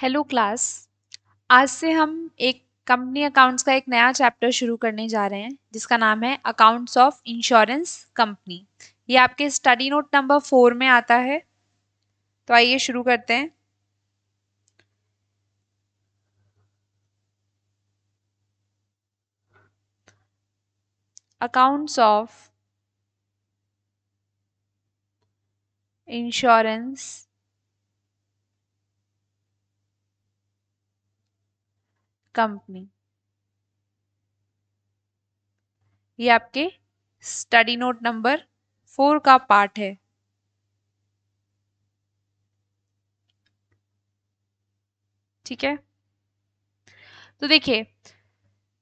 Hello class आज से हम एक कंपनी अकाउंट्स का एक नया चैप्टर शुरू करने जा रहे हैं जिसका नाम है अकाउंट्स ऑफ इंश्योरेंस कंपनी ये आपके स्टडी नोट नंबर फोर में आता है तो आइए शुरू करते हैं अकाउंट्स ऑफ इंश्योरेंस कंपनी ये आपके स्टडी नोट नंबर फोर का पार्ट है ठीक है तो देखिए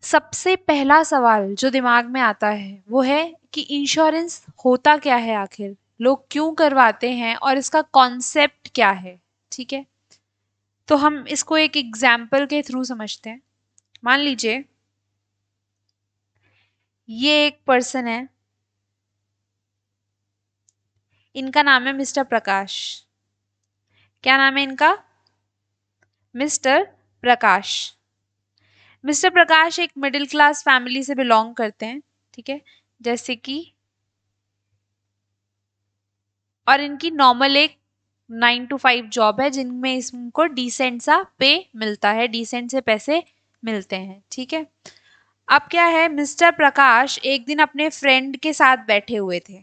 सबसे पहला सवाल जो दिमाग में आता है वो है कि इंश्योरेंस होता क्या है आखिर लोग क्यों करवाते हैं और इसका कॉन्सेप्ट क्या है ठीक है तो हम इसको एक एग्जाम्पल के थ्रू समझते हैं मान लीजिए ये एक पर्सन है इनका नाम है मिस्टर प्रकाश क्या नाम है इनका मिस्टर प्रकाश मिस्टर प्रकाश एक मिडिल क्लास फैमिली से बिलोंग करते हैं ठीक है जैसे कि और इनकी नॉर्मल एक नाइन टू फाइव जॉब है जिनमें इनको डिसेंट सा पे मिलता है डिसेंट से पैसे मिलते हैं ठीक है अब क्या है मिस्टर प्रकाश एक दिन अपने फ्रेंड के साथ बैठे हुए थे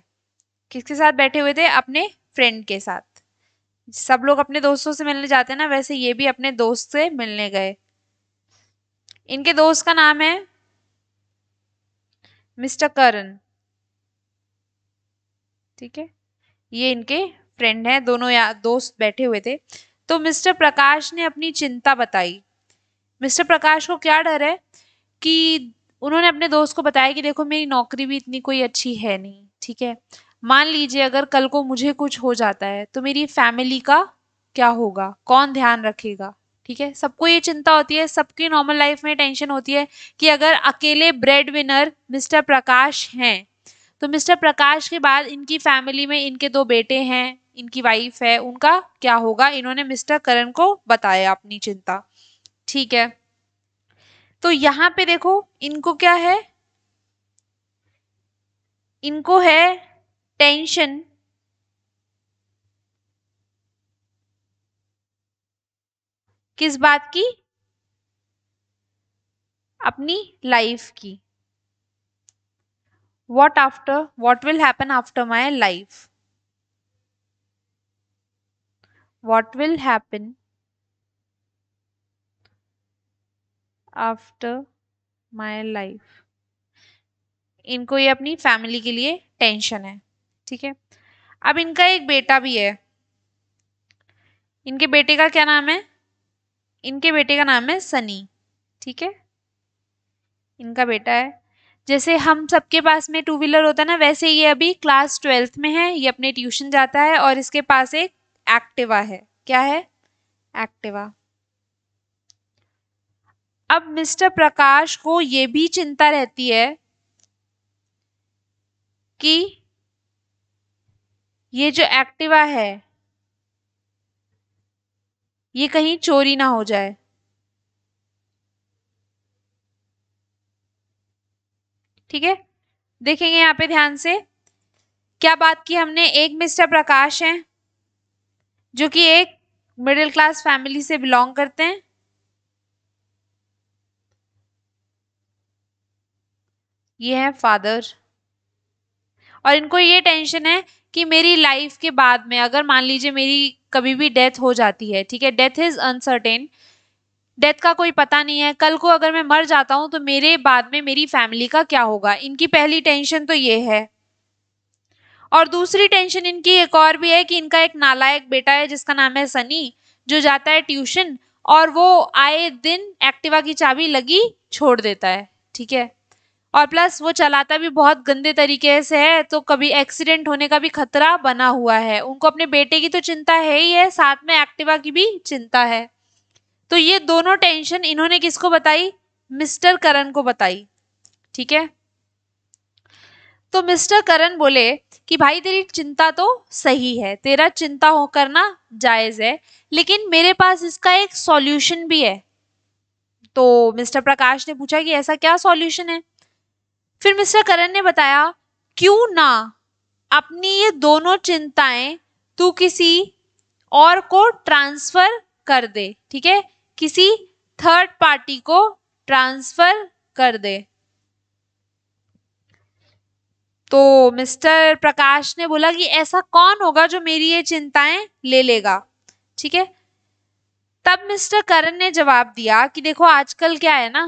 किसके साथ बैठे हुए थे अपने फ्रेंड के साथ सब लोग अपने दोस्तों से मिलने जाते हैं ना वैसे ये भी अपने दोस्त से मिलने गए इनके दोस्त का नाम है मिस्टर करण ठीक है ये इनके फ्रेंड हैं दोनों या दोस्त बैठे हुए थे तो मिस्टर प्रकाश ने अपनी चिंता बताई मिस्टर प्रकाश को क्या डर है कि उन्होंने अपने दोस्त को बताया कि देखो मेरी नौकरी भी इतनी कोई अच्छी है नहीं ठीक है मान लीजिए अगर कल को मुझे कुछ हो जाता है तो मेरी फैमिली का क्या होगा कौन ध्यान रखेगा ठीक है सबको ये चिंता होती है सबकी नॉर्मल लाइफ में टेंशन होती है कि अगर अकेले ब्रेड विनर मिस्टर प्रकाश हैं तो मिस्टर प्रकाश के बाद इनकी फैमिली में इनके दो बेटे हैं इनकी वाइफ है उनका क्या होगा इन्होंने मिस्टर करण को बताया अपनी चिंता ठीक है तो यहां पे देखो इनको क्या है इनको है टेंशन किस बात की अपनी लाइफ की what after what will happen after my life what will happen after my life इनको ये अपनी फैमिली के लिए टेंशन है ठीक है अब इनका एक बेटा भी है इनके बेटे का क्या नाम है इनके बेटे का नाम है सनी ठीक है इनका बेटा है जैसे हम सबके पास में टू व्हीलर होता है ना वैसे ये अभी क्लास ट्वेल्थ में है ये अपने ट्यूशन जाता है और इसके पास एक एक्टिवा है क्या है एक्टिवा अब मिस्टर प्रकाश को ये भी चिंता रहती है कि ये जो एक्टिवा है ये कहीं चोरी ना हो जाए ठीक है देखेंगे यहाँ पे ध्यान से क्या बात की हमने एक मिस्टर प्रकाश हैं जो कि एक मिडिल क्लास फैमिली से बिलोंग करते हैं ये है फादर और इनको ये टेंशन है कि मेरी लाइफ के बाद में अगर मान लीजिए मेरी कभी भी डेथ हो जाती है ठीक है डेथ इज़ अनसर्टेन डेथ का कोई पता नहीं है कल को अगर मैं मर जाता हूँ तो मेरे बाद में मेरी फैमिली का क्या होगा इनकी पहली टेंशन तो ये है और दूसरी टेंशन इनकी एक और भी है कि इनका एक नालायक बेटा है जिसका नाम है सनी जो जाता है ट्यूशन और वो आए दिन एक्टिवा की चाबी लगी छोड़ देता है ठीक है और प्लस वो चलाता भी बहुत गंदे तरीके से है तो कभी एक्सीडेंट होने का भी खतरा बना हुआ है उनको अपने बेटे की तो चिंता है ही है साथ में एक्टिवा की भी चिंता है तो ये दोनों टेंशन इन्होंने किसको बताई मिस्टर करण को बताई ठीक है तो मिस्टर करण बोले कि भाई तेरी चिंता तो सही है तेरा चिंता हो करना जायज है लेकिन मेरे पास इसका एक सॉल्यूशन भी है तो मिस्टर प्रकाश ने पूछा कि ऐसा क्या सॉल्यूशन है फिर मिस्टर करण ने बताया क्यों ना अपनी ये दोनों चिंताएं तू किसी और को ट्रांसफर कर दे ठीक है किसी थर्ड पार्टी को ट्रांसफर कर दे तो मिस्टर प्रकाश ने बोला कि ऐसा कौन होगा जो मेरी ये चिंताएं ले लेगा ठीक है तब मिस्टर करण ने जवाब दिया कि देखो आजकल क्या है ना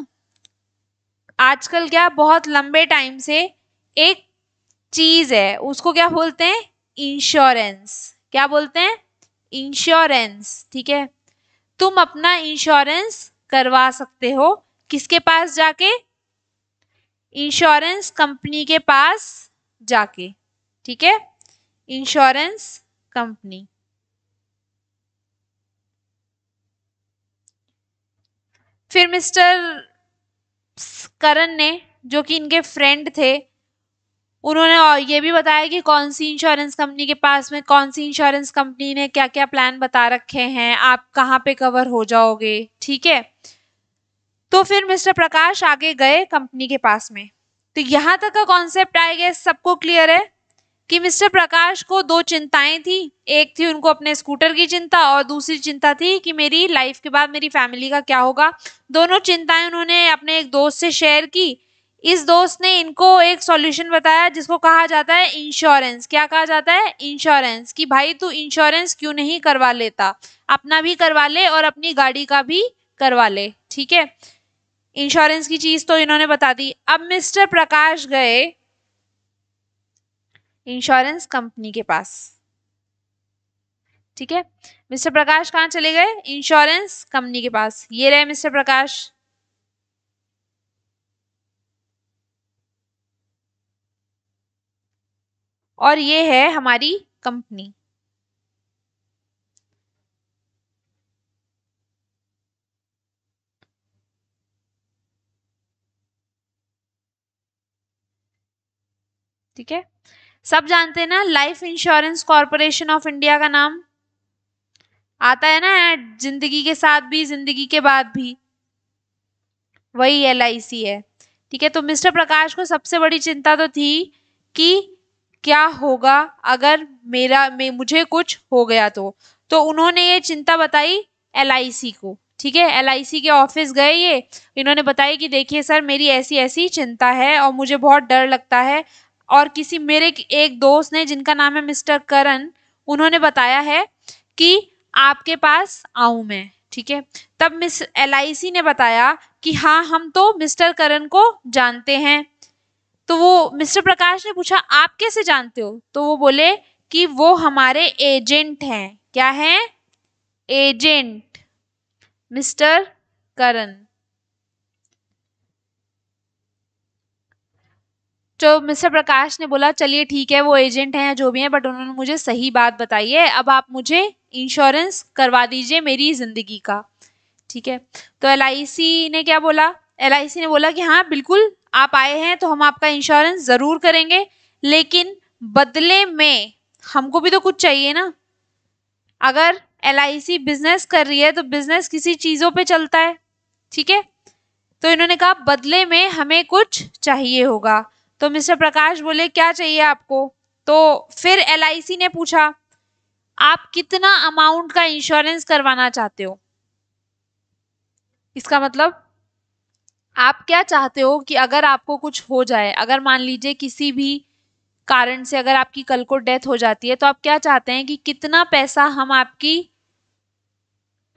आजकल क्या बहुत लंबे टाइम से एक चीज़ है उसको क्या बोलते हैं इंश्योरेंस क्या बोलते हैं इंश्योरेंस ठीक है तुम अपना इंश्योरेंस करवा सकते हो किसके पास जाके इंश्योरेंस कंपनी के पास जाके ठीक है इंश्योरेंस कंपनी फिर मिस्टर करण ने जो कि इनके फ्रेंड थे उन्होंने ये भी बताया कि कौन सी इंश्योरेंस कंपनी के पास में कौन सी इंश्योरेंस कंपनी ने क्या क्या प्लान बता रखे हैं आप कहाँ पे कवर हो जाओगे ठीक है तो फिर मिस्टर प्रकाश आगे गए कंपनी के पास में तो यहाँ तक का कॉन्सेप्ट आएगा सबको क्लियर है कि मिस्टर प्रकाश को दो चिंताएं थी एक थी उनको अपने स्कूटर की चिंता और दूसरी चिंता थी कि मेरी लाइफ के बाद मेरी फैमिली का क्या होगा दोनों चिंताएं उन्होंने अपने एक दोस्त से शेयर की इस दोस्त ने इनको एक सॉल्यूशन बताया जिसको कहा जाता है इंश्योरेंस क्या कहा जाता है इंश्योरेंस कि भाई तू इंश्योरेंस क्यों नहीं करवा लेता अपना भी करवा ले और अपनी गाड़ी का भी करवा ले ठीक है इंश्योरेंस की चीज़ तो इन्होंने बता दी अब मिस्टर प्रकाश गए इंश्योरेंस कंपनी के पास ठीक है मिस्टर प्रकाश कहाँ चले गए इंश्योरेंस कंपनी के पास ये रहे मिस्टर प्रकाश और ये है हमारी कंपनी ठीक है सब जानते हैं ना Life Insurance Corporation of India का नाम आता है ना जिंदगी के साथ भी जिंदगी के बाद भी वही एल है ठीक है तो मिस्टर प्रकाश को सबसे बड़ी चिंता तो थी कि क्या होगा अगर मेरा में मुझे कुछ हो गया तो तो उन्होंने ये चिंता बताई एल को ठीक है एल के ऑफिस गए ये इन्होंने बताया कि देखिए सर मेरी ऐसी ऐसी चिंता है और मुझे बहुत डर लगता है और किसी मेरे एक दोस्त ने जिनका नाम है मिस्टर करण उन्होंने बताया है कि आपके पास आऊँ मैं ठीक है तब मिस एल ने बताया कि हाँ हम तो मिस्टर करण को जानते हैं तो वो मिस्टर प्रकाश ने पूछा आप कैसे जानते हो तो वो बोले कि वो हमारे एजेंट हैं क्या है एजेंट मिस्टर करण तो मिस्टर प्रकाश ने बोला चलिए ठीक है वो एजेंट हैं जो भी हैं बट उन्होंने मुझे सही बात बताई है अब आप मुझे इंश्योरेंस करवा दीजिए मेरी ज़िंदगी का ठीक है तो एल ने क्या बोला एल ने बोला कि हाँ बिल्कुल आप आए हैं तो हम आपका इंश्योरेंस ज़रूर करेंगे लेकिन बदले में हमको भी तो कुछ चाहिए ना अगर एल बिजनेस कर रही है तो बिजनेस किसी चीज़ों पे चलता है ठीक है तो इन्होंने कहा बदले में हमें कुछ चाहिए होगा तो मिस्टर प्रकाश बोले क्या चाहिए आपको तो फिर एल ने पूछा आप कितना अमाउंट का इंश्योरेंस करवाना चाहते हो इसका मतलब आप क्या चाहते हो कि अगर आपको कुछ हो जाए अगर मान लीजिए किसी भी कारण से अगर आपकी कल को डेथ हो जाती है तो आप क्या चाहते हैं कि कितना पैसा हम आपकी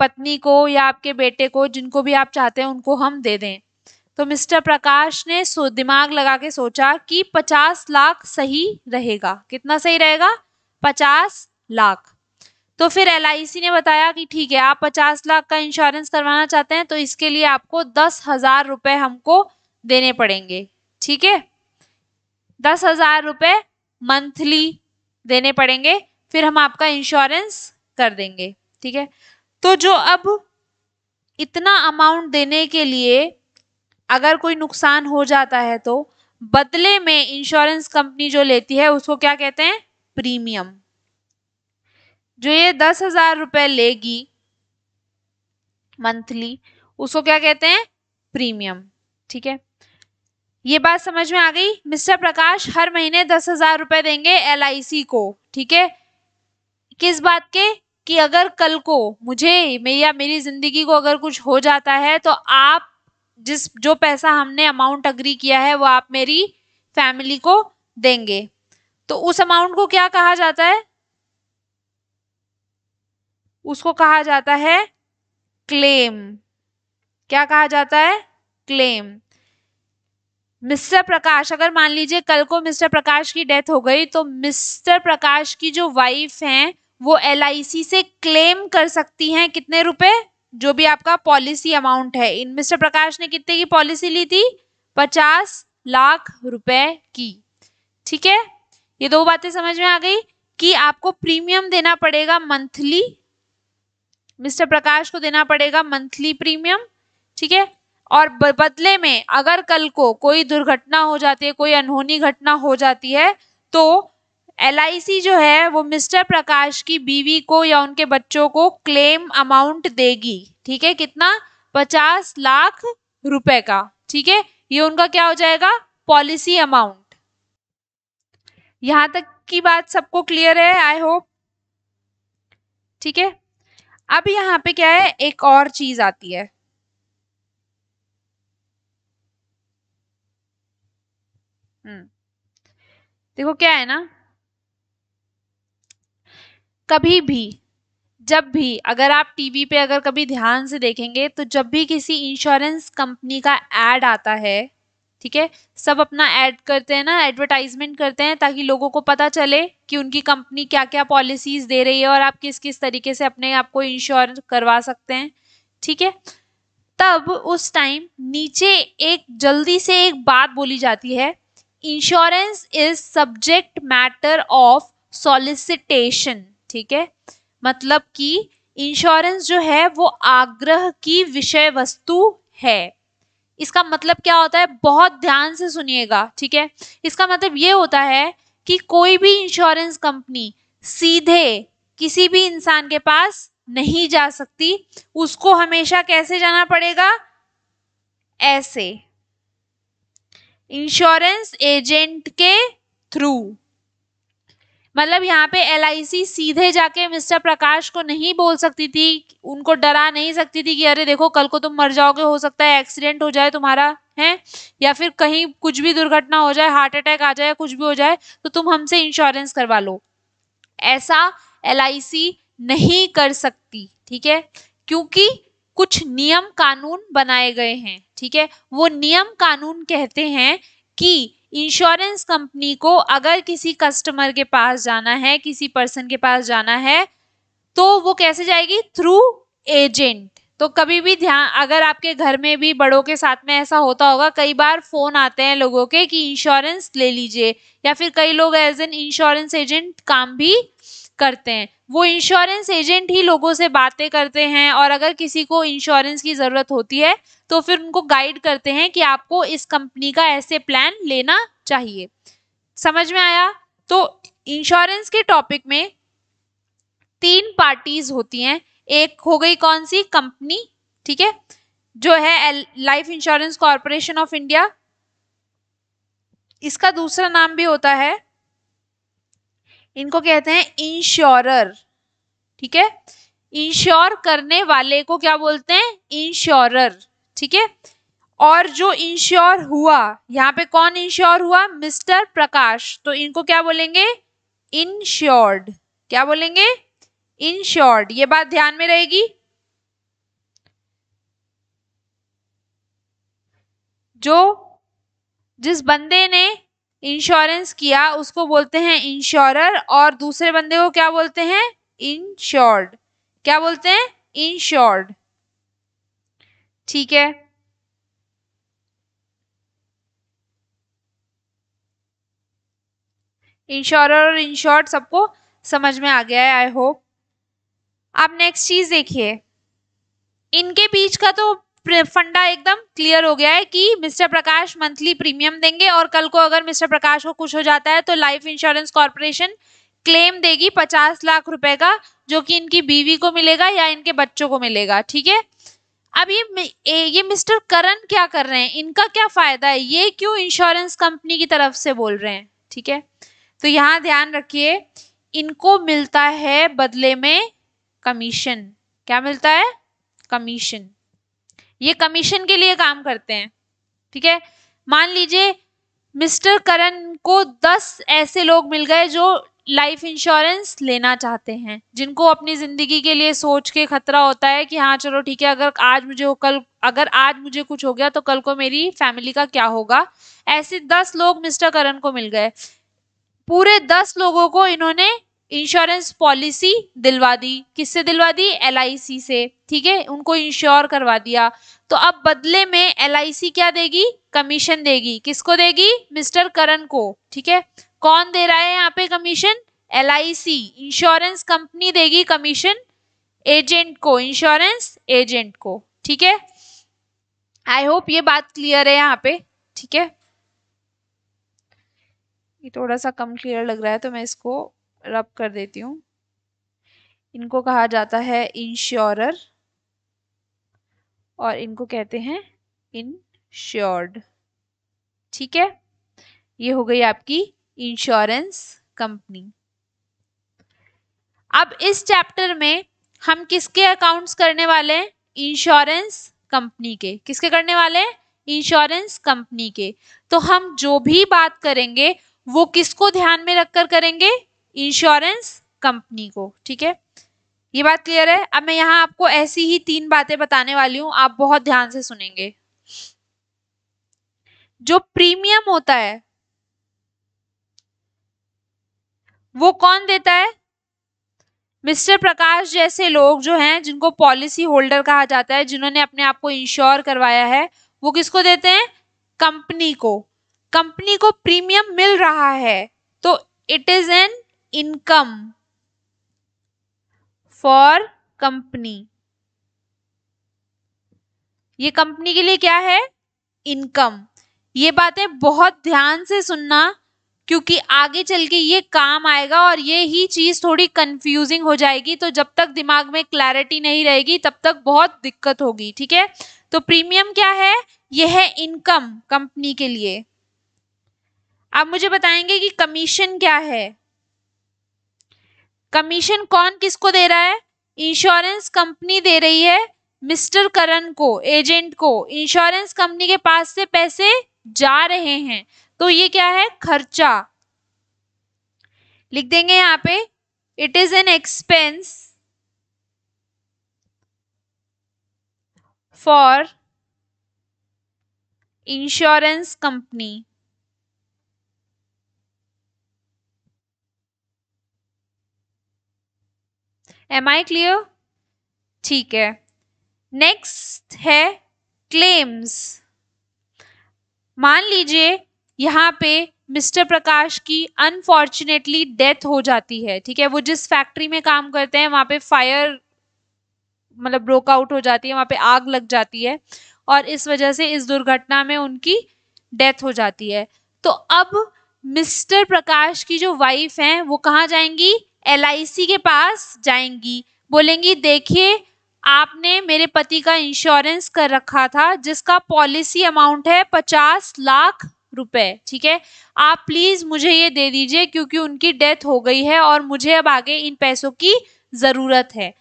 पत्नी को या आपके बेटे को जिनको भी आप चाहते हैं उनको हम दे दें तो मिस्टर प्रकाश ने सो दिमाग लगा के सोचा कि पचास लाख सही रहेगा कितना सही रहेगा पचास लाख तो फिर एल ने बताया कि ठीक है आप पचास लाख का इंश्योरेंस करवाना चाहते हैं तो इसके लिए आपको दस हजार रुपये हमको देने पड़ेंगे ठीक है दस हजार रुपये मंथली देने पड़ेंगे फिर हम आपका इंश्योरेंस कर देंगे ठीक है तो जो अब इतना अमाउंट देने के लिए अगर कोई नुकसान हो जाता है तो बदले में इंश्योरेंस कंपनी जो लेती है उसको क्या कहते हैं प्रीमियम जो ये दस हजार रुपये लेगी मंथली उसको क्या कहते हैं प्रीमियम ठीक है ये बात समझ में आ गई मिस्टर प्रकाश हर महीने दस हजार रुपए देंगे एल को ठीक है किस बात के कि अगर कल को मुझे या मेरी जिंदगी को अगर कुछ हो जाता है तो आप जिस जो पैसा हमने अमाउंट अग्री किया है वो आप मेरी फैमिली को देंगे तो उस अमाउंट को क्या कहा जाता है उसको कहा जाता है क्लेम क्या कहा जाता है क्लेम मिस्टर प्रकाश अगर मान लीजिए कल को मिस्टर प्रकाश की डेथ हो गई तो मिस्टर प्रकाश की जो वाइफ हैं वो एल से क्लेम कर सकती हैं कितने रुपए जो भी आपका पॉलिसी अमाउंट है इन मिस्टर प्रकाश ने कितने की पॉलिसी ली थी पचास लाख रुपए की ठीक है ये दो बातें समझ में आ गई कि आपको प्रीमियम देना पड़ेगा मंथली मिस्टर प्रकाश को देना पड़ेगा मंथली प्रीमियम ठीक है और बदले में अगर कल को कोई दुर्घटना हो जाती है कोई अनहोनी घटना हो जाती है तो एल जो है वो मिस्टर प्रकाश की बीवी को या उनके बच्चों को क्लेम अमाउंट देगी ठीक है कितना पचास लाख रुपए का ठीक है ये उनका क्या हो जाएगा पॉलिसी अमाउंट यहां तक की बात सबको क्लियर है आई होप ठीक है अब यहाँ पे क्या है एक और चीज आती है हम्म। देखो क्या है ना कभी भी जब भी अगर आप टीवी पे अगर कभी ध्यान से देखेंगे तो जब भी किसी इंश्योरेंस कंपनी का एड आता है ठीक है सब अपना ऐड करते हैं ना एडवर्टाइजमेंट करते हैं ताकि लोगों को पता चले कि उनकी कंपनी क्या क्या पॉलिसीज दे रही है और आप किस किस तरीके से अपने आप को इंश्योर करवा सकते हैं ठीक है तब उस टाइम नीचे एक जल्दी से एक बात बोली जाती है insurance is subject matter of solicitation ठीक है मतलब कि इंश्योरेंस जो है वो आग्रह की विषय वस्तु है इसका मतलब क्या होता है बहुत ध्यान से सुनिएगा ठीक है इसका मतलब ये होता है कि कोई भी इंश्योरेंस कंपनी सीधे किसी भी इंसान के पास नहीं जा सकती उसको हमेशा कैसे जाना पड़ेगा ऐसे इंश्योरेंस एजेंट के थ्रू मतलब यहाँ पे एल सीधे जाके मिस्टर प्रकाश को नहीं बोल सकती थी उनको डरा नहीं सकती थी कि अरे देखो कल को तुम मर जाओगे हो सकता है एक्सीडेंट हो जाए तुम्हारा है या फिर कहीं कुछ भी दुर्घटना हो जाए हार्ट अटैक आ जाए कुछ भी हो जाए तो तुम हमसे इंश्योरेंस करवा लो ऐसा एल नहीं कर सकती ठीक है क्योंकि कुछ नियम कानून बनाए गए हैं ठीक है वो नियम कानून कहते हैं कि इंश्योरेंस कंपनी को अगर किसी कस्टमर के पास जाना है किसी पर्सन के पास जाना है तो वो कैसे जाएगी थ्रू एजेंट तो कभी भी ध्यान अगर आपके घर में भी बड़ों के साथ में ऐसा होता होगा कई बार फ़ोन आते हैं लोगों के कि इंश्योरेंस ले लीजिए या फिर कई लोग एज एन इंश्योरेंस एजेंट काम भी करते हैं वो इंश्योरेंस एजेंट ही लोगों से बातें करते हैं और अगर किसी को इंश्योरेंस की ज़रूरत होती है तो फिर उनको गाइड करते हैं कि आपको इस कंपनी का ऐसे प्लान लेना चाहिए समझ में आया तो इंश्योरेंस के टॉपिक में तीन पार्टीज होती हैं एक हो गई कौन सी कंपनी ठीक है जो है life Insurance Corporation of India इसका दूसरा नाम भी होता है इनको कहते हैं इंश्योरर ठीक है इंश्योर करने वाले को क्या बोलते हैं इंश्योरर ठीक है और जो इंश्योर हुआ यहाँ पे कौन इंश्योर हुआ मिस्टर प्रकाश तो इनको क्या बोलेंगे इंश्योर्ड क्या बोलेंगे इंश्योर्ड ये बात ध्यान में रहेगी जो जिस बंदे ने इंश्योरेंस किया उसको बोलते हैं इंश्योरर और दूसरे बंदे को क्या बोलते हैं इंश्योर्ड क्या बोलते हैं इंश्योर्ड ठीक है इंश्योरर और इंश्योर्ड सबको समझ में आ गया है आई होप आप नेक्स्ट चीज देखिए इनके बीच का तो फंडा एकदम क्लियर हो गया है कि मिस्टर प्रकाश मंथली प्रीमियम देंगे और कल को अगर मिस्टर प्रकाश को कुछ हो जाता है तो लाइफ इंश्योरेंस कॉरपोरेशन क्लेम देगी पचास लाख रुपए का जो कि इनकी बीवी को मिलेगा या इनके बच्चों को मिलेगा ठीक है अब ये ये मिस्टर करण क्या कर रहे हैं इनका क्या फायदा है ये क्यों इंश्योरेंस कंपनी की तरफ से बोल रहे हैं ठीक है तो यहाँ ध्यान रखिए इनको मिलता है बदले में कमीशन क्या मिलता है कमीशन ये कमीशन के लिए काम करते हैं ठीक है मान लीजिए मिस्टर करण को दस ऐसे लोग मिल गए जो लाइफ इंश्योरेंस लेना चाहते हैं जिनको अपनी ज़िंदगी के लिए सोच के खतरा होता है कि हाँ चलो ठीक है अगर आज मुझे हो कल अगर आज मुझे कुछ हो गया तो कल को मेरी फैमिली का क्या होगा ऐसे दस लोग मिस्टर करण को मिल गए पूरे दस लोगों को इन्होंने इंश्योरेंस पॉलिसी दिलवा दी किससे दिलवा दी एल से ठीक है उनको इंश्योर करवा दिया तो अब बदले में एल क्या देगी कमीशन देगी किसको देगी मिस्टर करण को ठीक है कौन दे रहा है यहाँ पे कमीशन एल इंश्योरेंस कंपनी देगी कमीशन एजेंट को इंश्योरेंस एजेंट को ठीक है आई होप ये बात क्लियर है यहाँ पे ठीक है ये थोड़ा सा कम क्लियर लग रहा है तो मैं इसको रब कर देती हूँ इनको कहा जाता है इंश्योरर और इनको कहते हैं इंश्योर्ड ठीक है ये हो गई आपकी इंश्योरेंस कंपनी अब इस चैप्टर में हम किसके अकाउंट्स करने वाले हैं इंश्योरेंस कंपनी के किसके करने वाले हैं इंश्योरेंस कंपनी के तो हम जो भी बात करेंगे वो किसको ध्यान में रखकर करेंगे इंश्योरेंस कंपनी को ठीक है ये बात क्लियर है अब मैं यहाँ आपको ऐसी ही तीन बातें बताने वाली हूँ आप बहुत ध्यान से सुनेंगे जो प्रीमियम होता है वो कौन देता है मिस्टर प्रकाश जैसे लोग जो हैं जिनको पॉलिसी होल्डर कहा जाता है जिन्होंने अपने आप को इंश्योर करवाया है वो किसको देते हैं कंपनी को कंपनी को प्रीमियम मिल रहा है तो it is an income for company ये कंपनी के लिए क्या है इनकम ये बातें बहुत ध्यान से सुनना क्योंकि आगे चल के ये काम आएगा और ये ही चीज थोड़ी कंफ्यूजिंग हो जाएगी तो जब तक दिमाग में क्लैरिटी नहीं रहेगी तब तक बहुत दिक्कत होगी ठीक है तो प्रीमियम क्या है यह है इनकम कंपनी के लिए आप मुझे बताएंगे कि कमीशन क्या है कमीशन कौन किसको दे रहा है इंश्योरेंस कंपनी दे रही है मिस्टर करण को एजेंट को इंश्योरेंस कंपनी के पास से पैसे जा रहे हैं तो ये क्या है खर्चा लिख देंगे यहां पे it is an expense for insurance company am I clear ठीक है नेक्स्ट है क्लेम्स मान लीजिए यहाँ पे मिस्टर प्रकाश की अनफॉर्चुनेटली डेथ हो जाती है ठीक है वो जिस फैक्ट्री में काम करते हैं वहाँ पे फायर मतलब ब्रोकआउट हो जाती है वहाँ पे आग लग जाती है और इस वजह से इस दुर्घटना में उनकी डेथ हो जाती है तो अब मिस्टर प्रकाश की जो वाइफ हैं वो कहाँ जाएंगी एल के पास जाएंगी बोलेंगी देखिए आपने मेरे पति का इंश्योरेंस कर रखा था जिसका पॉलिसी अमाउंट है पचास लाख रुपए ठीक है आप प्लीज़ मुझे ये दे दीजिए क्योंकि उनकी डेथ हो गई है और मुझे अब आगे इन पैसों की ज़रूरत है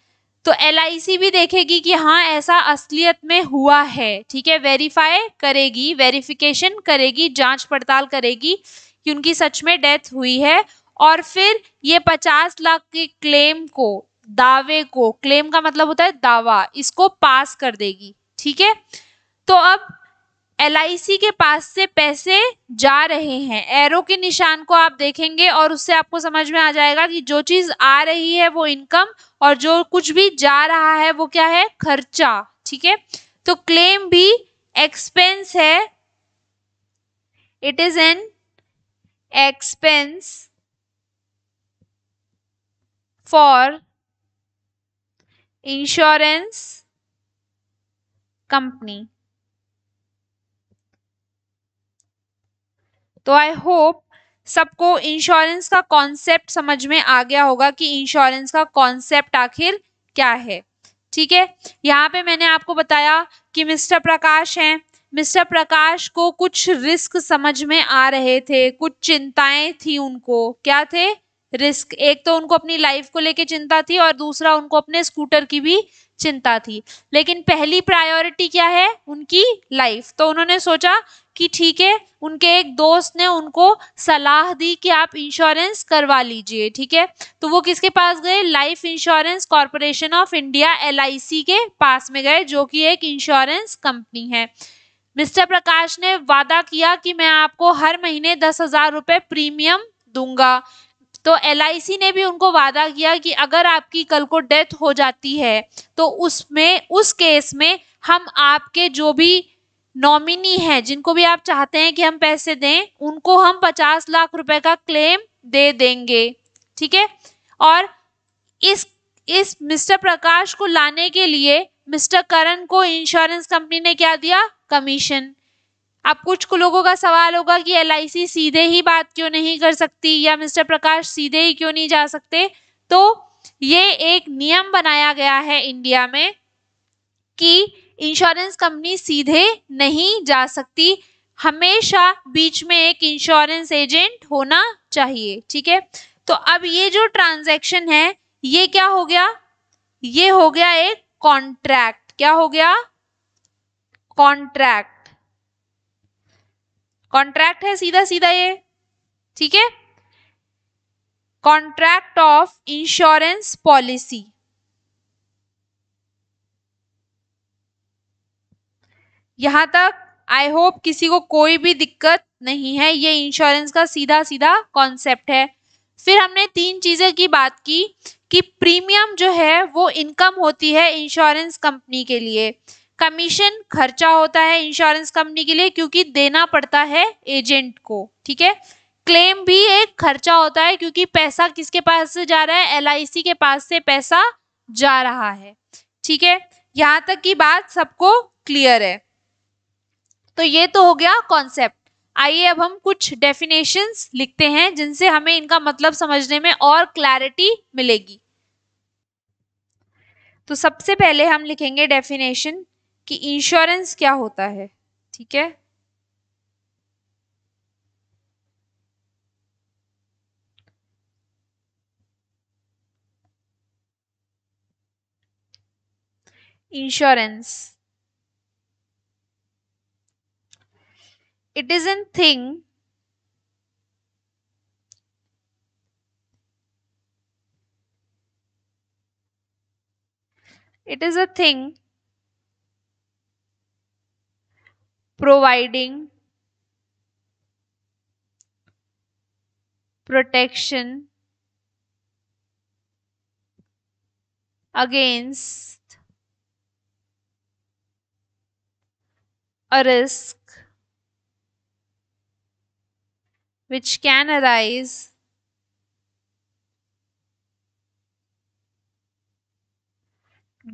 तो एल भी देखेगी कि हाँ ऐसा असलियत में हुआ है ठीक है वेरीफाई करेगी वेरिफिकेशन करेगी जांच पड़ताल करेगी कि उनकी सच में डेथ हुई है और फिर ये पचास लाख के क्लेम को दावे को क्लेम का मतलब होता है दावा इसको पास कर देगी ठीक है तो अब एल के पास से पैसे जा रहे हैं एरो के निशान को आप देखेंगे और उससे आपको समझ में आ जाएगा कि जो चीज़ आ रही है वो इनकम और जो कुछ भी जा रहा है वो क्या है खर्चा ठीक है तो क्लेम भी एक्सपेंस है it is an expense for insurance company तो आई होप सबको इंश्योरेंस का कॉन्सेप्ट समझ में आ गया होगा कि इंश्योरेंस का कॉन्सेप्ट आखिर क्या है ठीक है यहाँ पे मैंने आपको बताया कि मिस्टर प्रकाश हैं मिस्टर प्रकाश को कुछ रिस्क समझ में आ रहे थे कुछ चिंताएं थी उनको क्या थे रिस्क एक तो उनको अपनी लाइफ को लेके चिंता थी और दूसरा उनको अपने स्कूटर की भी चिंता थी लेकिन पहली प्रायोरिटी क्या है उनकी लाइफ तो उन्होंने सोचा कि ठीक है उनके एक दोस्त ने उनको सलाह दी कि आप इंश्योरेंस करवा लीजिए ठीक है तो वो किसके पास गए Life Insurance Corporation of India L के पास में गए जो कि एक इंश्योरेंस कंपनी है मिस्टर प्रकाश ने वादा किया कि मैं आपको हर महीने दस हजार रुपये प्रीमियम दूंगा तो एल ने भी उनको वादा किया कि अगर आपकी कल को डेथ हो जाती है तो उसमें उस केस में हम आपके जो भी नॉमिनी हैं जिनको भी आप चाहते हैं कि हम पैसे दें उनको हम पचास लाख रुपए का क्लेम दे देंगे ठीक है और इस इस मिस्टर प्रकाश को लाने के लिए मिस्टर करण को इंश्योरेंस कंपनी ने क्या दिया कमीशन अब कुछ लोगों का सवाल होगा कि एल सीधे ही बात क्यों नहीं कर सकती या मिस्टर प्रकाश सीधे ही क्यों नहीं जा सकते तो ये एक नियम बनाया गया है इंडिया में कि इंश्योरेंस कंपनी सीधे नहीं जा सकती हमेशा बीच में एक इंश्योरेंस एजेंट होना चाहिए ठीक है तो अब ये जो ट्रांजैक्शन है ये क्या हो गया ये हो गया एक कॉन्ट्रैक्ट क्या हो गया कॉन्ट्रैक्ट कॉन्ट्रैक्ट है सीधा सीधा ये ठीक है कॉन्ट्रैक्ट ऑफ इंश्योरेंस पॉलिसी यहां तक आई होप किसी को कोई भी दिक्कत नहीं है ये इंश्योरेंस का सीधा सीधा कॉन्सेप्ट है फिर हमने तीन चीज़ें की बात की कि प्रीमियम जो है वो इनकम होती है इंश्योरेंस कंपनी के लिए कमीशन खर्चा होता है इंश्योरेंस कंपनी के लिए क्योंकि देना पड़ता है एजेंट को ठीक है क्लेम भी एक खर्चा होता है क्योंकि पैसा किसके पास से जा रहा है एल के पास से पैसा जा रहा है ठीक है यहां तक की बात सबको क्लियर है तो ये तो हो गया कॉन्सेप्ट आइए अब हम कुछ डेफिनेशन लिखते हैं जिनसे हमें इनका मतलब समझने में और क्लैरिटी मिलेगी तो सबसे पहले हम लिखेंगे डेफिनेशन कि इंश्योरेंस क्या होता है ठीक है insurance it is an thing it is a thing providing protection against a risk which can arise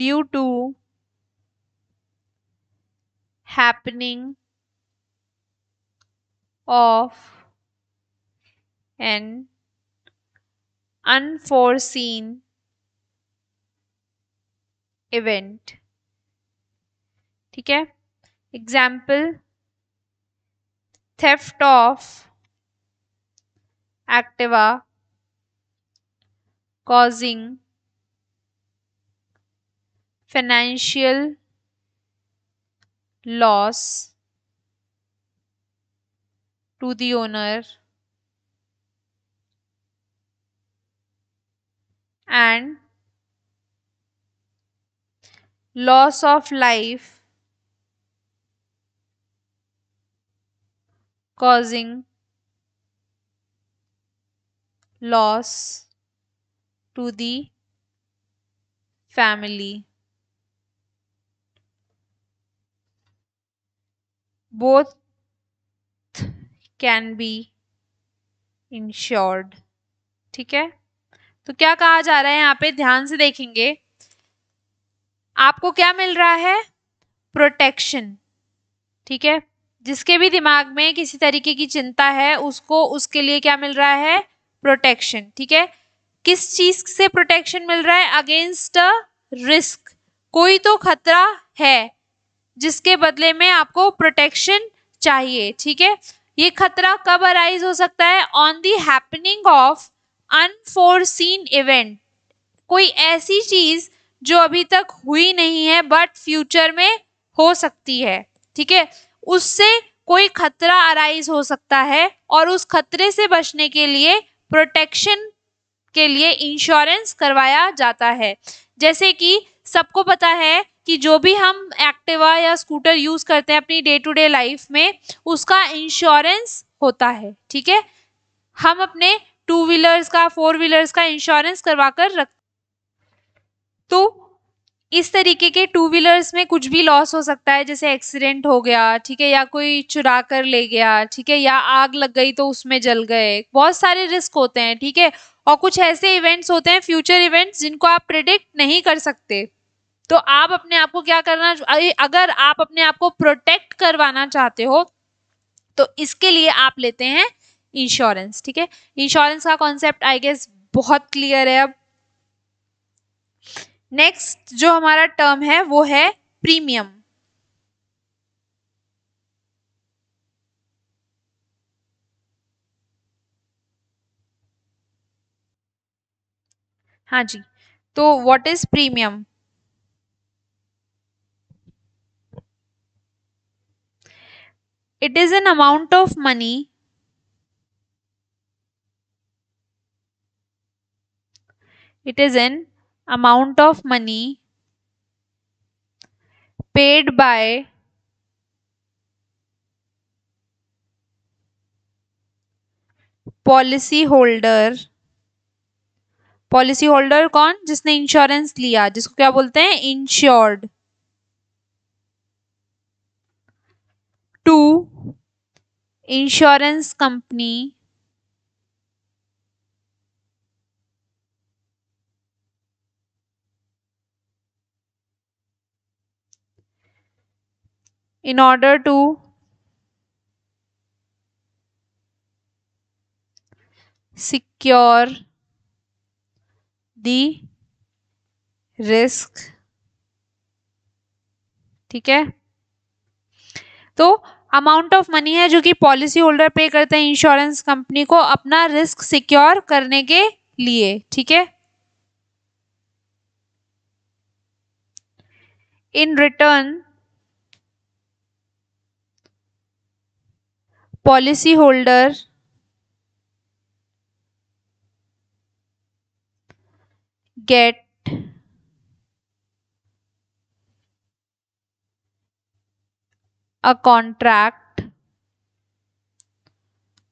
due to happening of an unforeseen event ठीक है example theft of Activa causing financial loss to the owner and loss of life causing loss to the family. both can be insured ठीक है तो क्या कहा जा रहा है यहाँ पे ध्यान से देखेंगे आपको क्या मिल रहा है प्रोटेक्शन ठीक है जिसके भी दिमाग में किसी तरीके की चिंता है उसको उसके लिए क्या मिल रहा है प्रोटेक्शन ठीक है किस चीज से प्रोटेक्शन मिल रहा है अगेंस्ट रिस्क कोई तो खतरा है जिसके बदले में आपको प्रोटेक्शन चाहिए ठीक है ये खतरा कब अराइज हो सकता है on the happening of unforeseen event कोई ऐसी चीज जो अभी तक हुई नहीं है बट फ्यूचर में हो सकती है ठीक है उससे कोई खतरा अराइज हो सकता है और उस खतरे से बचने के लिए प्रोटेक्शन के लिए इंश्योरेंस करवाया जाता है जैसे कि सबको पता है कि जो भी हम एक्टिवा या स्कूटर यूज़ करते हैं अपनी डे टू डे लाइफ में उसका इंश्योरेंस होता है ठीक है हम अपने टू व्हीलर्स का फोर व्हीलर्स का इंश्योरेंस करवा कर रख तो इस तरीके के टू व्हीलर्स में कुछ भी लॉस हो सकता है जैसे एक्सीडेंट हो गया ठीक है या कोई चुरा कर ले गया ठीक है या आग लग गई तो उसमें जल गए बहुत सारे रिस्क होते हैं ठीक है और कुछ ऐसे इवेंट्स होते हैं फ्यूचर इवेंट्स जिनको आप प्रिडिक्ट नहीं कर सकते तो आप अपने आप को क्या करना अगर आप अपने आप को प्रोटेक्ट करवाना चाहते हो तो इसके लिए आप लेते हैं इंश्योरेंस ठीक है इंश्योरेंस का कॉन्सेप्ट आई गेस बहुत क्लियर है अब नेक्स्ट जो हमारा टर्म है वो है प्रीमियम हाँ जी तो what is premium it is an amount of money it is an amount of money paid by policy holder policy holder कौन जिसने इंश्योरेंस लिया जिसको क्या बोलते हैं insured insurance company in order to secure the risk ठीक है तो अमाउंट ऑफ मनी है जो कि पॉलिसी होल्डर पे करते हैं इंश्योरेंस कंपनी को अपना रिस्क सिक्योर करने के लिए ठीक है in return policy holder get a contract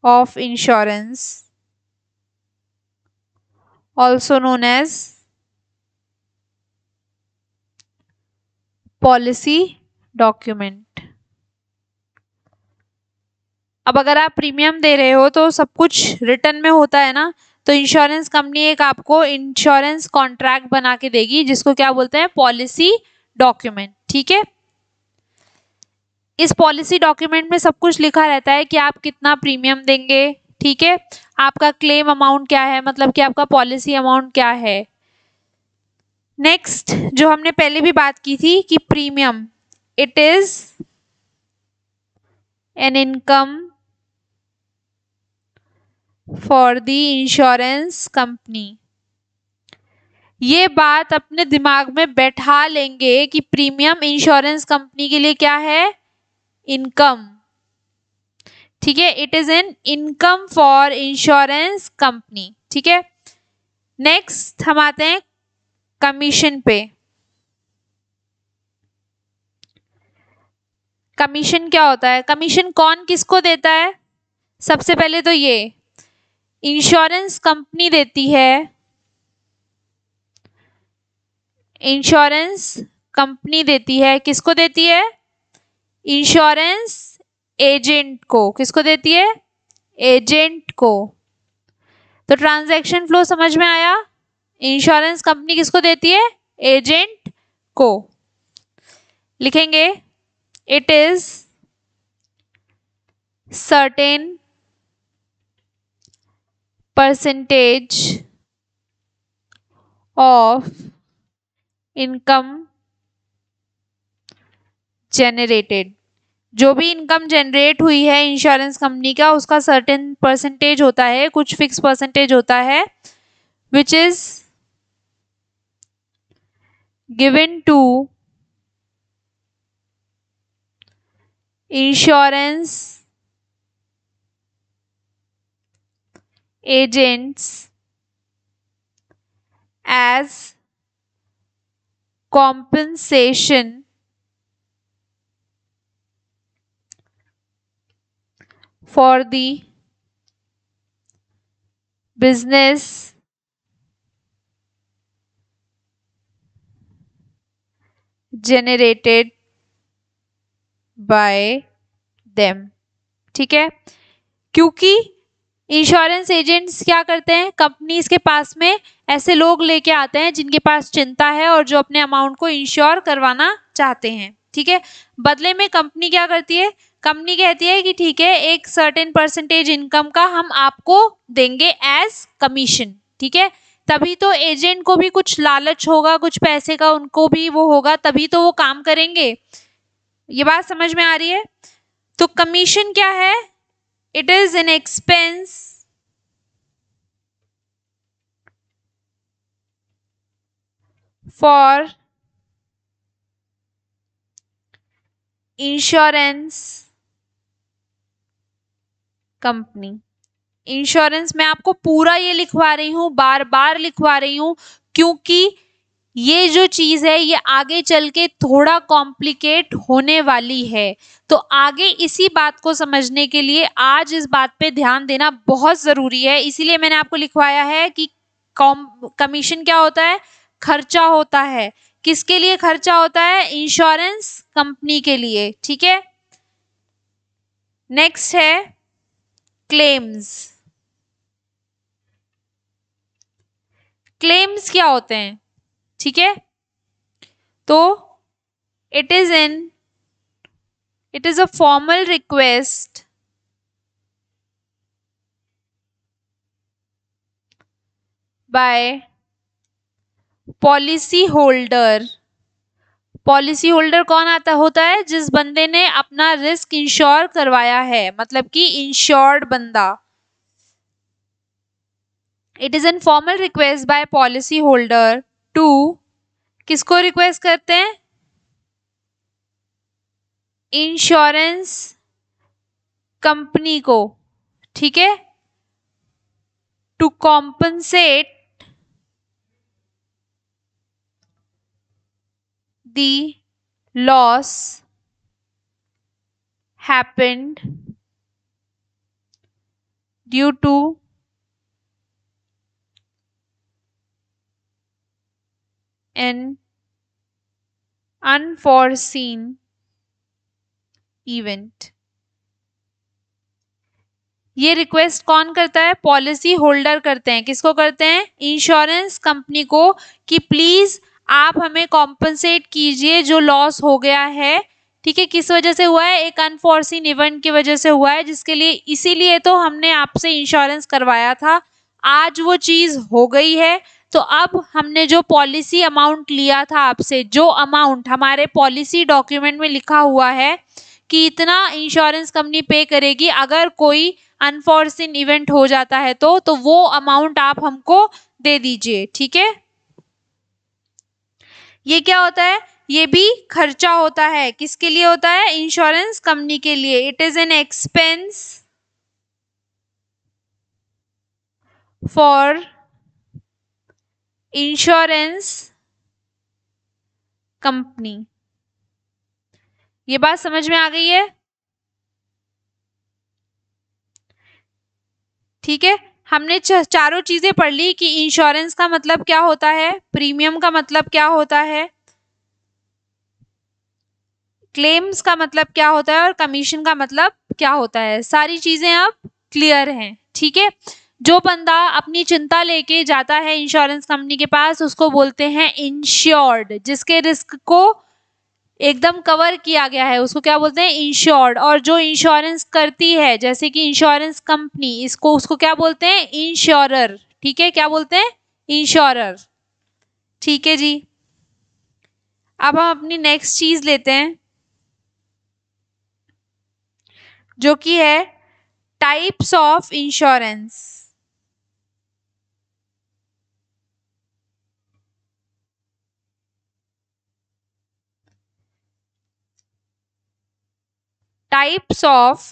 of insurance also known as policy document अब अगर आप प्रीमियम दे रहे हो तो सब कुछ रिटर्न में होता है ना तो इंश्योरेंस कंपनी एक आपको इंश्योरेंस कॉन्ट्रैक्ट बना के देगी जिसको क्या बोलते हैं पॉलिसी डॉक्यूमेंट ठीक है इस पॉलिसी डॉक्यूमेंट में सब कुछ लिखा रहता है कि आप कितना प्रीमियम देंगे ठीक है आपका क्लेम अमाउंट क्या है मतलब कि आपका पॉलिसी अमाउंट क्या है नेक्स्ट जो हमने पहले भी बात की थी कि premium it is an income for the insurance company ये बात अपने दिमाग में बैठा लेंगे कि प्रीमियम इंश्योरेंस कंपनी के लिए क्या है इनकम ठीक है it is an income for insurance company ठीक है नेक्स्ट हम आते हैं कमीशन पे कमीशन क्या होता है कमीशन कौन किसको देता है सबसे पहले तो ये इंश्योरेंस कंपनी देती है इंश्योरेंस कंपनी देती है किसको देती है इंश्योरेंस एजेंट को किसको देती है एजेंट को तो ट्रांजैक्शन फ्लो समझ में आया इंश्योरेंस कंपनी किसको देती है एजेंट को लिखेंगे it is certain percentage of income generated जो भी इनकम जनरेट हुई है इंश्योरेंस कंपनी का उसका सर्टेन परसेंटेज होता है कुछ फिक्स परसेंटेज होता है which is given to insurance agents as compensation for the business generated by them ठीक है क्योंकि इंश्योरेंस एजेंट्स क्या करते हैं कंपनीज के पास में ऐसे लोग लेके आते हैं जिनके पास चिंता है और जो अपने अमाउंट को इंश्योर करवाना चाहते हैं ठीक है बदले में कंपनी क्या करती है कंपनी कहती है कि ठीक है एक सर्टेन परसेंटेज इनकम का हम आपको देंगे एज कमीशन ठीक है तभी तो एजेंट को भी कुछ लालच होगा कुछ पैसे का उनको भी वो होगा तभी तो वो काम करेंगे ये बात समझ में आ रही है तो कमीशन क्या है it is an expense for insurance company insurance मैं आपको पूरा ये लिखवा रही हूँ बार बार लिखवा रही हूँ क्योंकि ये जो चीज़ है ये आगे चल के थोड़ा कॉम्प्लिकेट होने वाली है तो आगे इसी बात को समझने के लिए आज इस बात पे ध्यान देना बहुत ज़रूरी है इसीलिए मैंने आपको लिखवाया है कि कमीशन क्या होता है खर्चा होता है किसके लिए खर्चा होता है इंश्योरेंस कंपनी के लिए ठीक है नेक्स्ट है क्लेम्स क्लेम्स क्या होते हैं ठीक है तो it is an it is a formal request by policy holder policy holder कौन आता होता है जिस बंदे ने अपना रिस्क इंश्योर करवाया है मतलब कि इंश्योर्ड बंदा it is an formal request by policy holder to किसको रिक्वेस्ट करते हैं इंश्योरेंस कंपनी को ठीक है to compensate the loss happened due to an unforeseen event ये रिक्वेस्ट कौन करता है पॉलिसी होल्डर करते हैं किसको करते हैं इंश्योरेंस कंपनी को कि प्लीज आप हमें कॉम्पनसेट कीजिए जो लॉस हो गया है ठीक है किस वजह से हुआ है एक अनफोर्सिन इवेंट की वजह से हुआ है जिसके लिए इसीलिए तो हमने आपसे इंश्योरेंस करवाया था आज वो चीज़ हो गई है तो अब हमने जो पॉलिसी अमाउंट लिया था आपसे जो अमाउंट हमारे पॉलिसी डॉक्यूमेंट में लिखा हुआ है कि इतना इंश्योरेंस कंपनी पे करेगी अगर कोई अनफोर्सिन इवेंट हो जाता है तो तो वो अमाउंट आप हमको दे दीजिए ठीक है ये क्या होता है ये भी खर्चा होता है किसके लिए होता है इंश्योरेंस कंपनी के लिए it is an expense for insurance company ये बात समझ में आ गई है ठीक है हमने चारों चीज़ें पढ़ ली कि इंश्योरेंस का मतलब क्या होता है प्रीमियम का मतलब क्या होता है क्लेम्स का मतलब क्या होता है और कमीशन का मतलब क्या होता है सारी चीज़ें अब क्लियर हैं ठीक है जो बंदा अपनी चिंता लेके जाता है इंश्योरेंस कंपनी के पास उसको बोलते हैं इंश्योर्ड जिसके रिस्क को एकदम कवर किया गया है उसको क्या बोलते हैं इंश्योर्ड और जो इंश्योरेंस करती है जैसे कि इंश्योरेंस कंपनी इसको उसको क्या बोलते हैं इंश्योरर ठीक है क्या बोलते हैं इंश्योरर ठीक है जी अब हम अपनी नेक्स्ट चीज लेते हैं जो कि है types of insurance types of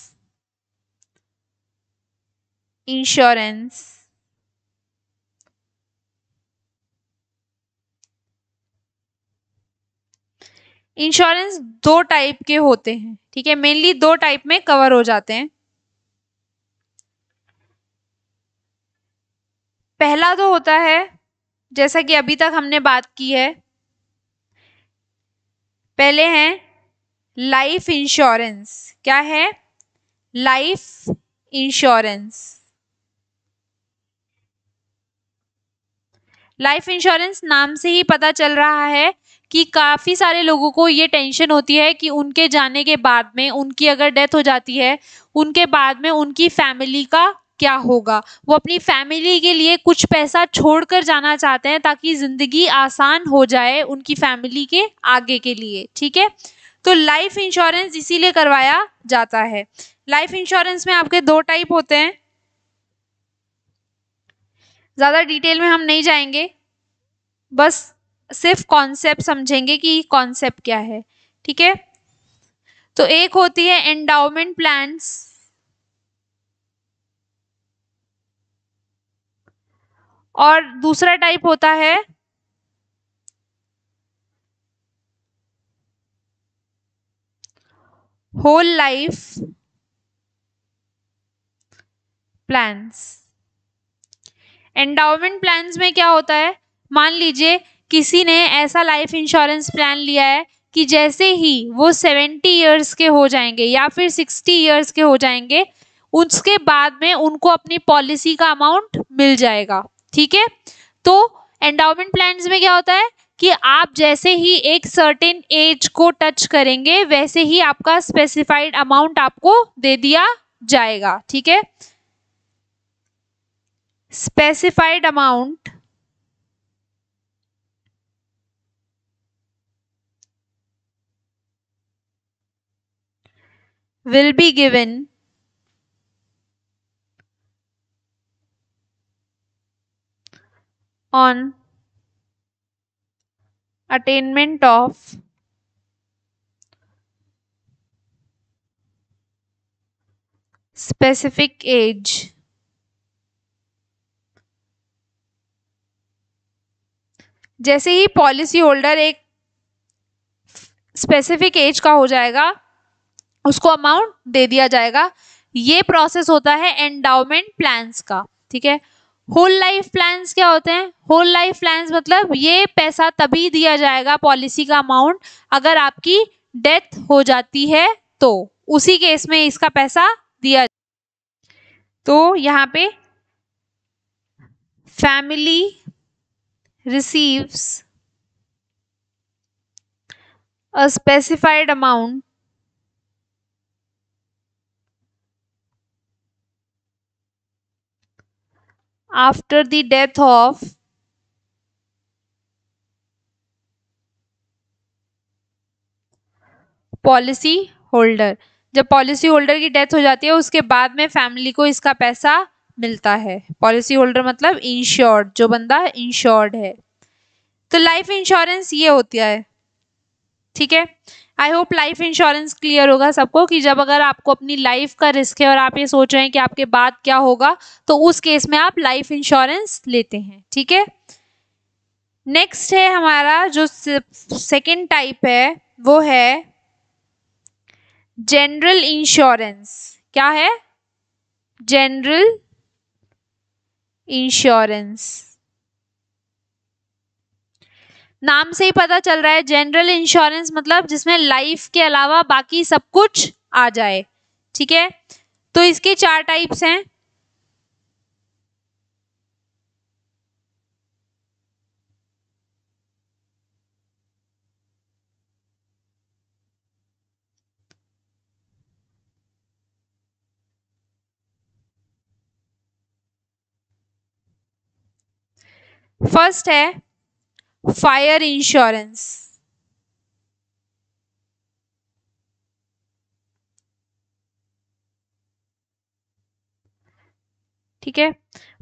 insurance insurance दो टाइप के होते हैं ठीक है मेनली दो टाइप में कवर हो जाते हैं पहला तो होता है जैसा कि अभी तक हमने बात की है पहले हैं लाइफ इंश्योरेंस क्या है लाइफ इंश्योरेंस लाइफ इंश्योरेंस नाम से ही पता चल रहा है कि काफ़ी सारे लोगों को ये टेंशन होती है कि उनके जाने के बाद में उनकी अगर डेथ हो जाती है उनके बाद में उनकी फैमिली का क्या होगा वो अपनी फैमिली के लिए कुछ पैसा छोड़कर जाना चाहते हैं ताकि ज़िंदगी आसान हो जाए उनकी फैमिली के आगे के लिए ठीक है तो लाइफ इंश्योरेंस इसीलिए करवाया जाता है लाइफ इंश्योरेंस में आपके दो टाइप होते हैं ज़्यादा डिटेल में हम नहीं जाएंगे बस सिर्फ कॉन्सेप्ट समझेंगे कि कॉन्सेप्ट क्या है ठीक है तो एक होती है एंडाउमेंट प्लान्स और दूसरा टाइप होता है whole life plans endowment plans में क्या होता है मान लीजिए किसी ने ऐसा लाइफ इंश्योरेंस प्लान लिया है कि जैसे ही वो सेवेंटी ईयर्स के हो जाएंगे या फिर सिक्सटी ईयर्स के हो जाएंगे उसके बाद में उनको अपनी पॉलिसी का अमाउंट मिल जाएगा ठीक है तो एंडाउमेंट प्लान में क्या होता है कि आप जैसे ही एक सर्टेन एज को टच करेंगे वैसे ही आपका स्पेसिफाइड अमाउंट आपको दे दिया जाएगा ठीक है specified amount will be given on attainment of specific age जैसे ही पॉलिसी होल्डर एक स्पेसिफिक एज का हो जाएगा उसको अमाउंट दे दिया जाएगा ये प्रोसेस होता है एंडाउमेंट प्लान्स का ठीक है होल लाइफ प्लान क्या होते हैं होल लाइफ प्लान मतलब ये पैसा तभी दिया जाएगा पॉलिसी का अमाउंट अगर आपकी डेथ हो जाती है तो उसी केस में इसका पैसा दिया तो यहाँ पे family receives a specified amount after the death of policy holder जब पॉलिसी होल्डर की डेथ हो जाती है उसके बाद में फैमिली को इसका पैसा मिलता है पॉलिसी होल्डर मतलब इंश्योर्ड जो बंदा इंश्योर्ड है तो लाइफ इंश्योरेंस ये होता है ठीक है I hope life insurance clear होगा सबको कि जब अगर आपको अपनी लाइफ का रिस्क है और आप ये सोच रहे हैं कि आपके बाद क्या होगा तो उस केस में आप लाइफ इंश्योरेंस लेते हैं ठीक है नेक्स्ट है हमारा जो सेकेंड टाइप है वो है जनरल इंश्योरेंस क्या है जनरल इंश्योरेंस नाम से ही पता चल रहा है जनरल इंश्योरेंस मतलब जिसमें लाइफ के अलावा बाकी सब कुछ आ जाए ठीक है तो इसके चार टाइप्स हैं फर्स्ट है फायर इंश्योरेंस ठीक है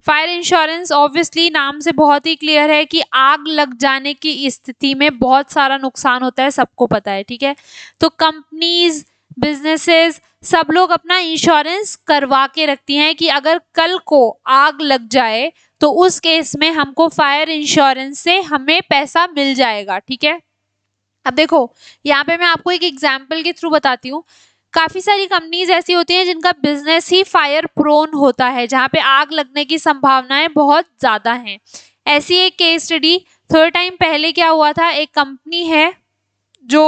फायर इंश्योरेंस ऑब्वियसली नाम से बहुत ही क्लियर है कि आग लग जाने की स्थिति में बहुत सारा नुकसान होता है सबको पता है ठीक है तो कंपनीज बिजनेसेस सब लोग अपना इंश्योरेंस करवा के रखती हैं कि अगर कल को आग लग जाए तो उस केस में हमको फायर इंश्योरेंस से हमें पैसा मिल जाएगा ठीक है अब देखो यहाँ पे मैं आपको एक एग्जाम्पल के थ्रू बताती हूँ काफ़ी सारी कंपनीज ऐसी होती हैं जिनका बिजनेस ही फायर प्रोन होता है जहाँ पे आग लगने की संभावनाएं बहुत ज़्यादा हैं ऐसी एक केस स्टडी थोड़े टाइम पहले क्या हुआ था एक कंपनी है जो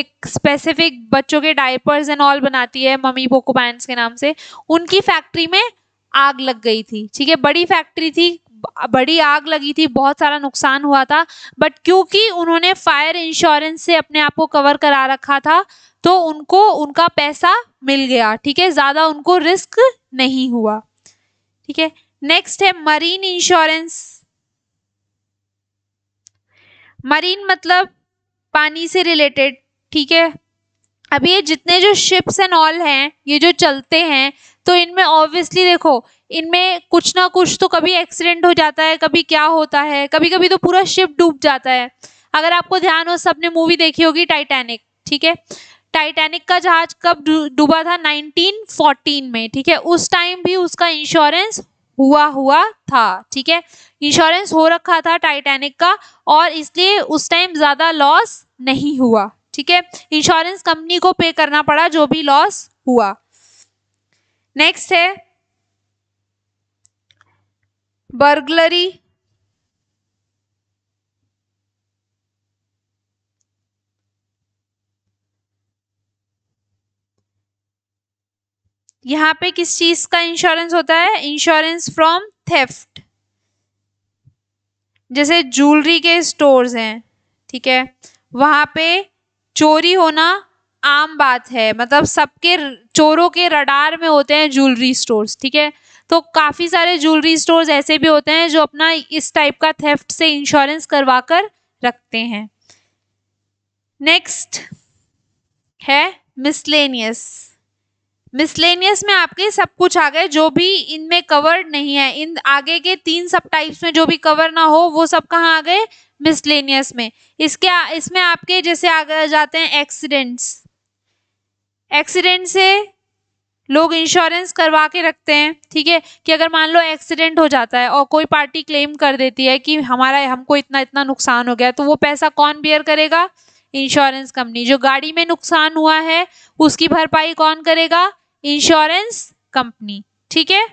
एक स्पेसिफिक बच्चों के डायपर्स एंड ऑल बनाती है मम्मी पोको पैंट्स के नाम से उनकी फैक्ट्री में आग लग गई थी ठीक है बड़ी फैक्ट्री थी बड़ी आग लगी थी बहुत सारा नुकसान हुआ था बट क्योंकि उन्होंने फायर इंश्योरेंस से अपने आप को कवर करा रखा था तो उनको उनका पैसा मिल गया ठीक है ज़्यादा उनको रिस्क नहीं हुआ ठीक है नेक्स्ट है मरीन इंश्योरेंस मरीन मतलब पानी से रिलेटेड ठीक है अब ये जितने जो शिप्स एंड ऑल हैं ये जो चलते हैं तो इनमें ऑब्वियसली देखो इनमें कुछ ना कुछ तो कभी एक्सीडेंट हो जाता है कभी क्या होता है कभी कभी तो पूरा शिप डूब जाता है अगर आपको ध्यान हो सबने मूवी देखी होगी टाइटैनिक ठीक है टाइटैनिक का जहाज कब डूबा था 1914 में ठीक है उस टाइम भी उसका इंश्योरेंस हुआ हुआ था ठीक है इंश्योरेंस हो रखा था टाइटैनिक का और इसलिए उस टाइम ज़्यादा लॉस नहीं हुआ ठीक है इंश्योरेंस कंपनी को पे करना पड़ा जो भी लॉस हुआ नेक्स्ट है बर्गलरी यहां पे किस चीज का इंश्योरेंस होता है इंश्योरेंस फ्रॉम थेफ्ट जैसे ज्वेलरी के स्टोर्स हैं ठीक है वहां पे चोरी होना आम बात है मतलब सबके चोरों के रडार में होते हैं ज्वेलरी स्टोर्स ठीक है तो काफ़ी सारे ज्वेलरी स्टोर्स ऐसे भी होते हैं जो अपना इस टाइप का थेफ्ट से इंश्योरेंस करवा कर रखते हैं नेक्स्ट है मिसलेनियस मिसलेनियस में आपके सब कुछ आ गए जो भी इनमें कवर्ड नहीं है इन आगे के तीन सब टाइप्स में जो भी कवर ना हो वो सब कहाँ आ गए मिसलेनियस में इसके इसमें आपके जैसे आगे जाते हैं एक्सीडेंट्स एक्सीडेंट से लोग इंश्योरेंस करवा के रखते हैं ठीक है कि अगर मान लो एक्सीडेंट हो जाता है और कोई पार्टी क्लेम कर देती है कि हमारा हमको इतना इतना नुकसान हो गया तो वो पैसा कौन बियर करेगा इंश्योरेंस कंपनी जो गाड़ी में नुकसान हुआ है उसकी भरपाई कौन करेगा इंश्योरेंस कंपनी ठीक है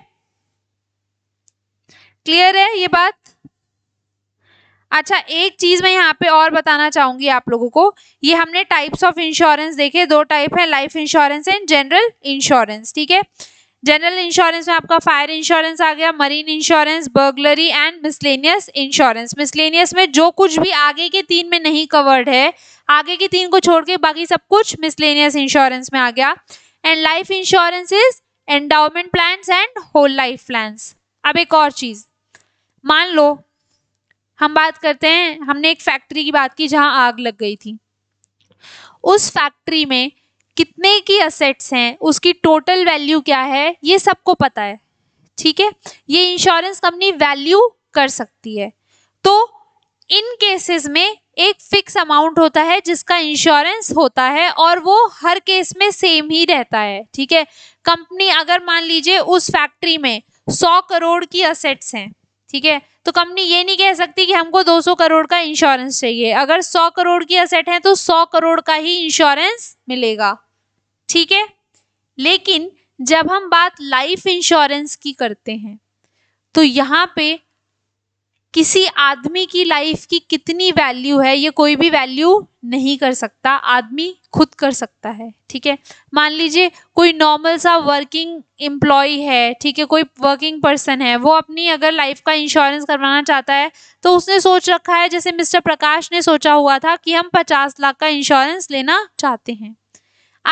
क्लियर है ये बात अच्छा एक चीज मैं यहाँ पे और बताना चाहूंगी आप लोगों को ये हमने टाइप्स ऑफ इंश्योरेंस देखे दो टाइप है life insurance and general insurance ठीक है जनरल इंश्योरेंस में आपका फायर इंश्योरेंस आ गया marine insurance burglary and miscellaneous insurance miscellaneous में जो कुछ भी आगे के तीन में नहीं कवर्ड है आगे के तीन को छोड़ के बाकी सब कुछ मिसलेनियस इंश्योरेंस में आ गया and life insurance is endowment plan and whole life plans अब एक और चीज़ मान लो हम बात करते हैं हमने एक फैक्ट्री की बात की जहां आग लग गई थी उस फैक्ट्री में कितने की असेट्स हैं उसकी टोटल वैल्यू क्या है ये सबको पता है ठीक है ये इंश्योरेंस कंपनी वैल्यू कर सकती है तो इन केसेस में एक फिक्स अमाउंट होता है जिसका इंश्योरेंस होता है और वो हर केस में सेम ही रहता है ठीक है कंपनी अगर मान लीजिए उस फैक्ट्री में सौ करोड़ की असेट्स हैं ठीक है तो कंपनी ये नहीं कह सकती कि हमको 200 करोड़ का इंश्योरेंस चाहिए अगर 100 करोड़ की असेट है तो 100 करोड़ का ही इंश्योरेंस मिलेगा ठीक है लेकिन जब हम बात लाइफ इंश्योरेंस की करते हैं तो यहाँ पे किसी आदमी की लाइफ की कितनी वैल्यू है ये कोई भी वैल्यू नहीं कर सकता आदमी खुद कर सकता है ठीक है मान लीजिए कोई नॉर्मल सा वर्किंग एम्प्लॉय है ठीक है कोई वर्किंग पर्सन है वो अपनी अगर लाइफ का इंश्योरेंस करवाना चाहता है तो उसने सोच रखा है जैसे मिस्टर प्रकाश ने सोचा हुआ था कि हम पचास लाख का इंश्योरेंस लेना चाहते हैं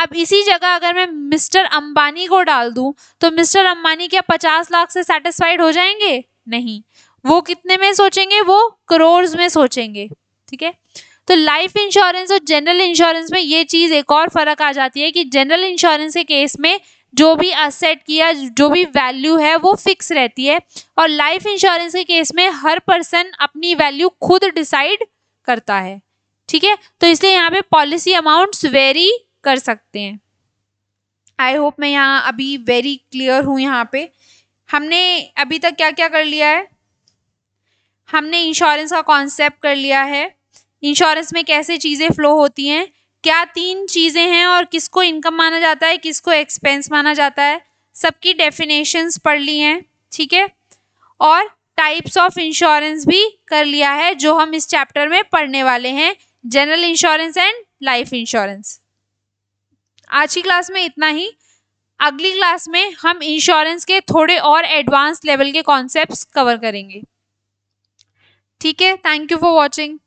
अब इसी जगह अगर मैं मिस्टर अंबानी को डाल दूं तो मिस्टर अंबानी क्या पचास लाख से सेटिस्फाइड हो जाएंगे नहीं वो कितने में सोचेंगे वो करोड़ में सोचेंगे ठीक है तो लाइफ इंश्योरेंस और जनरल इंश्योरेंस में ये चीज़ एक और फ़र्क आ जाती है कि जनरल इंश्योरेंस के केस में जो भी असेट किया जो भी वैल्यू है वो फिक्स रहती है और लाइफ इंश्योरेंस के केस में हर पर्सन अपनी वैल्यू खुद डिसाइड करता है ठीक है तो इसलिए यहाँ पे पॉलिसी अमाउंट्स वेरी कर सकते हैं आई होप मैं यहाँ अभी वेरी क्लियर हूँ यहाँ पे हमने अभी तक क्या क्या कर लिया है हमने इंश्योरेंस का कॉन्सेप्ट कर लिया है इंश्योरेंस में कैसे चीज़ें फ्लो होती हैं क्या तीन चीज़ें हैं और किसको इनकम माना जाता है किसको एक्सपेंस माना जाता है सबकी डेफिनेशंस पढ़ ली हैं ठीक है और टाइप्स ऑफ इंश्योरेंस भी कर लिया है जो हम इस चैप्टर में पढ़ने वाले हैं general insurance and life insurance आज की क्लास में इतना ही अगली क्लास में हम इंश्योरेंस के थोड़े और एडवांस लेवल के कॉन्सेप्ट्स कवर करेंगे ठीक है थैंक यू फॉर वॉचिंग